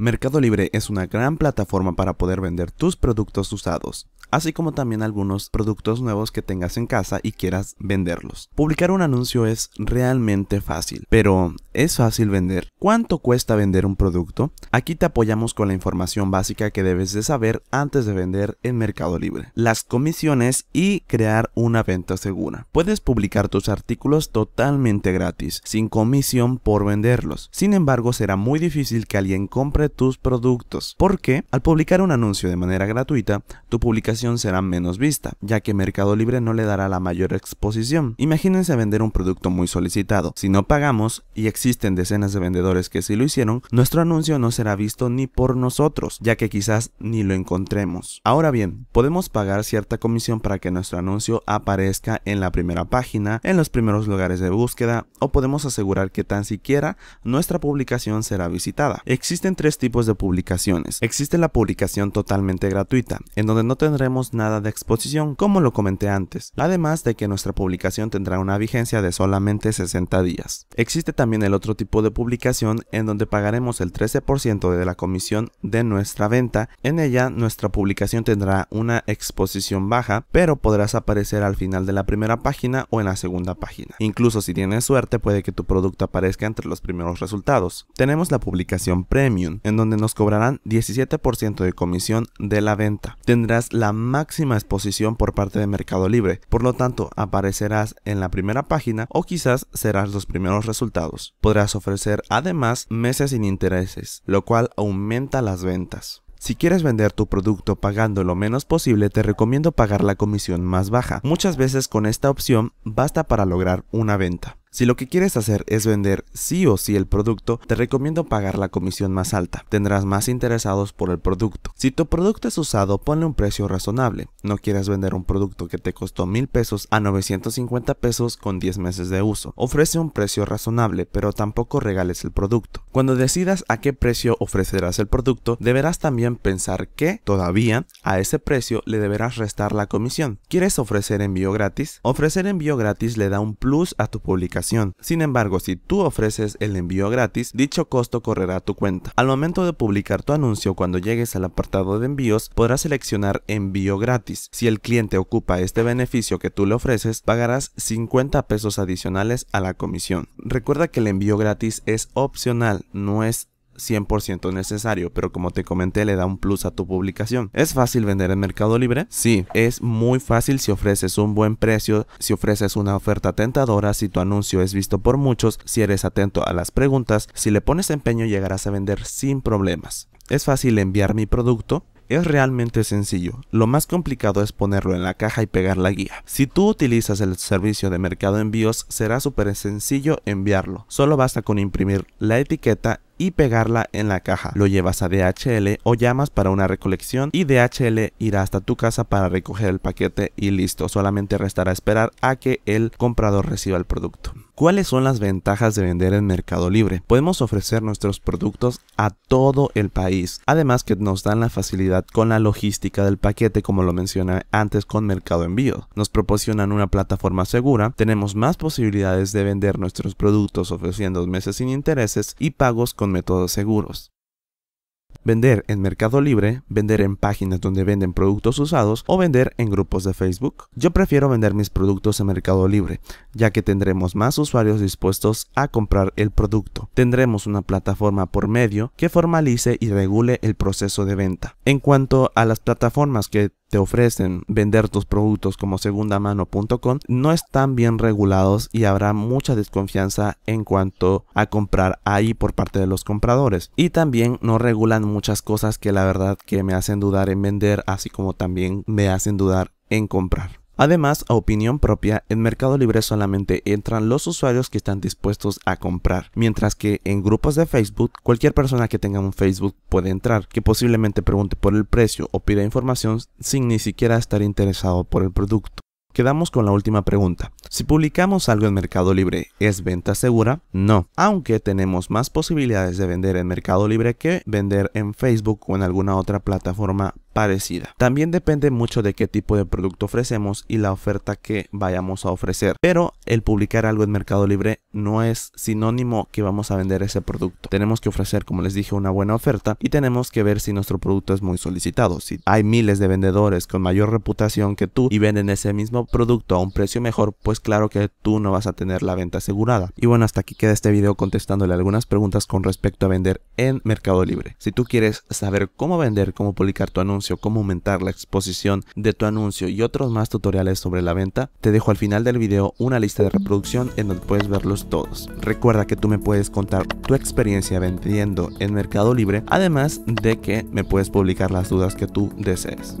Mercado Libre es una gran plataforma para poder vender tus productos usados así como también algunos productos nuevos que tengas en casa y quieras venderlos. Publicar un anuncio es realmente fácil, pero ¿es fácil vender? ¿Cuánto cuesta vender un producto? Aquí te apoyamos con la información básica que debes de saber antes de vender en Mercado Libre, las comisiones y crear una venta segura. Puedes publicar tus artículos totalmente gratis, sin comisión por venderlos. Sin embargo, será muy difícil que alguien compre tus productos, porque al publicar un anuncio de manera gratuita, tu publicación será menos vista, ya que Mercado Libre no le dará la mayor exposición. Imagínense vender un producto muy solicitado. Si no pagamos, y existen decenas de vendedores que sí lo hicieron, nuestro anuncio no será visto ni por nosotros, ya que quizás ni lo encontremos. Ahora bien, podemos pagar cierta comisión para que nuestro anuncio aparezca en la primera página, en los primeros lugares de búsqueda, o podemos asegurar que tan siquiera nuestra publicación será visitada. Existen tres tipos de publicaciones. Existe la publicación totalmente gratuita, en donde no tendremos nada de exposición, como lo comenté antes, además de que nuestra publicación tendrá una vigencia de solamente 60 días. Existe también el otro tipo de publicación en donde pagaremos el 13% de la comisión de nuestra venta, en ella nuestra publicación tendrá una exposición baja, pero podrás aparecer al final de la primera página o en la segunda página. Incluso si tienes suerte puede que tu producto aparezca entre los primeros resultados. Tenemos la publicación premium, en donde nos cobrarán 17% de comisión de la venta. Tendrás la máxima exposición por parte de Mercado Libre, por lo tanto aparecerás en la primera página o quizás serás los primeros resultados. Podrás ofrecer además meses sin intereses, lo cual aumenta las ventas. Si quieres vender tu producto pagando lo menos posible, te recomiendo pagar la comisión más baja. Muchas veces con esta opción basta para lograr una venta. Si lo que quieres hacer es vender sí o sí el producto, te recomiendo pagar la comisión más alta. Tendrás más interesados por el producto. Si tu producto es usado, ponle un precio razonable. No quieres vender un producto que te costó mil pesos a 950 pesos con 10 meses de uso. Ofrece un precio razonable, pero tampoco regales el producto. Cuando decidas a qué precio ofrecerás el producto, deberás también pensar que, todavía, a ese precio le deberás restar la comisión. ¿Quieres ofrecer envío gratis? Ofrecer envío gratis le da un plus a tu publicación sin embargo, si tú ofreces el envío gratis, dicho costo correrá a tu cuenta. Al momento de publicar tu anuncio, cuando llegues al apartado de envíos, podrás seleccionar envío gratis. Si el cliente ocupa este beneficio que tú le ofreces, pagarás 50 pesos adicionales a la comisión. Recuerda que el envío gratis es opcional, no es 100% necesario, pero como te comenté le da un plus a tu publicación. ¿Es fácil vender en Mercado Libre? Sí, es muy fácil si ofreces un buen precio, si ofreces una oferta tentadora, si tu anuncio es visto por muchos, si eres atento a las preguntas, si le pones empeño llegarás a vender sin problemas. Es fácil enviar mi producto, es realmente sencillo, lo más complicado es ponerlo en la caja y pegar la guía. Si tú utilizas el servicio de mercado envíos será súper sencillo enviarlo, solo basta con imprimir la etiqueta y pegarla en la caja. Lo llevas a DHL o llamas para una recolección y DHL irá hasta tu casa para recoger el paquete y listo. Solamente restará esperar a que el comprador reciba el producto. ¿Cuáles son las ventajas de vender en Mercado Libre? Podemos ofrecer nuestros productos a todo el país, además que nos dan la facilidad con la logística del paquete como lo mencioné antes con Mercado Envío. Nos proporcionan una plataforma segura, tenemos más posibilidades de vender nuestros productos ofreciendo meses sin intereses y pagos con métodos seguros. Vender en Mercado Libre, vender en páginas donde venden productos usados o vender en grupos de Facebook. Yo prefiero vender mis productos en Mercado Libre, ya que tendremos más usuarios dispuestos a comprar el producto. Tendremos una plataforma por medio que formalice y regule el proceso de venta. En cuanto a las plataformas que te ofrecen vender tus productos como segundamano.com no están bien regulados y habrá mucha desconfianza en cuanto a comprar ahí por parte de los compradores. Y también no regulan muchas cosas que la verdad que me hacen dudar en vender, así como también me hacen dudar en comprar. Además, a opinión propia, en Mercado Libre solamente entran los usuarios que están dispuestos a comprar, mientras que en grupos de Facebook, cualquier persona que tenga un Facebook puede entrar, que posiblemente pregunte por el precio o pida información sin ni siquiera estar interesado por el producto. Quedamos con la última pregunta. Si publicamos algo en Mercado Libre, ¿es venta segura? No, aunque tenemos más posibilidades de vender en Mercado Libre que vender en Facebook o en alguna otra plataforma también depende mucho de qué tipo de producto ofrecemos y la oferta que vayamos a ofrecer. Pero el publicar algo en Mercado Libre no es sinónimo que vamos a vender ese producto. Tenemos que ofrecer, como les dije, una buena oferta y tenemos que ver si nuestro producto es muy solicitado. Si hay miles de vendedores con mayor reputación que tú y venden ese mismo producto a un precio mejor, pues claro que tú no vas a tener la venta asegurada. Y bueno, hasta aquí queda este video contestándole algunas preguntas con respecto a vender en Mercado Libre. Si tú quieres saber cómo vender, cómo publicar tu anuncio, cómo aumentar la exposición de tu anuncio y otros más tutoriales sobre la venta, te dejo al final del video una lista de reproducción en donde puedes verlos todos. Recuerda que tú me puedes contar tu experiencia vendiendo en Mercado Libre, además de que me puedes publicar las dudas que tú desees.